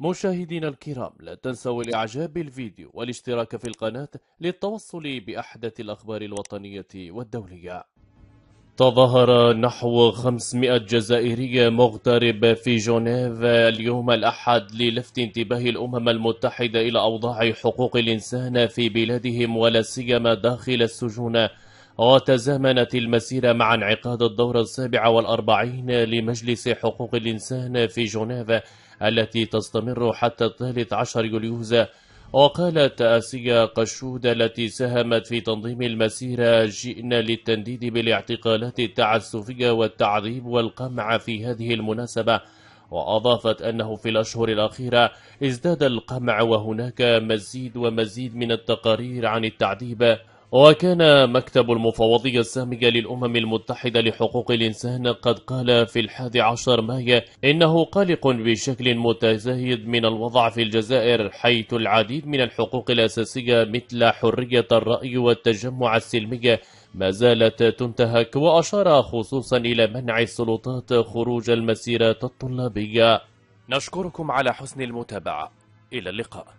مشاهدينا الكرام لا تنسوا الاعجاب بالفيديو والاشتراك في القناة للتوصل بأحدث الأخبار الوطنية والدولية تظاهر نحو 500 جزائري مغترب في جنيف اليوم الأحد للفت انتباه الأمم المتحدة إلى أوضاع حقوق الإنسان في بلادهم ولا سيما داخل السجون وتزامنت المسيرة مع انعقاد الدورة السابعة والأربعين لمجلس حقوق الإنسان في جنيف التي تستمر حتى الثالث عشر يوليوز وقالت آسيا قشود التي ساهمت في تنظيم المسيرة جئنا للتنديد بالاعتقالات التعسفية والتعذيب والقمع في هذه المناسبة وأضافت أنه في الأشهر الأخيرة ازداد القمع وهناك مزيد ومزيد من التقارير عن التعذيب وكان مكتب المفوضية السامية للأمم المتحدة لحقوق الإنسان قد قال في الحادي عشر مايو إنه قلق بشكل متزايد من الوضع في الجزائر حيث العديد من الحقوق الأساسية مثل حرية الرأي والتجمع السلمي ما زالت تنتهك وأشار خصوصا إلى منع السلطات خروج المسيرات الطلابية نشكركم على حسن المتابعة إلى اللقاء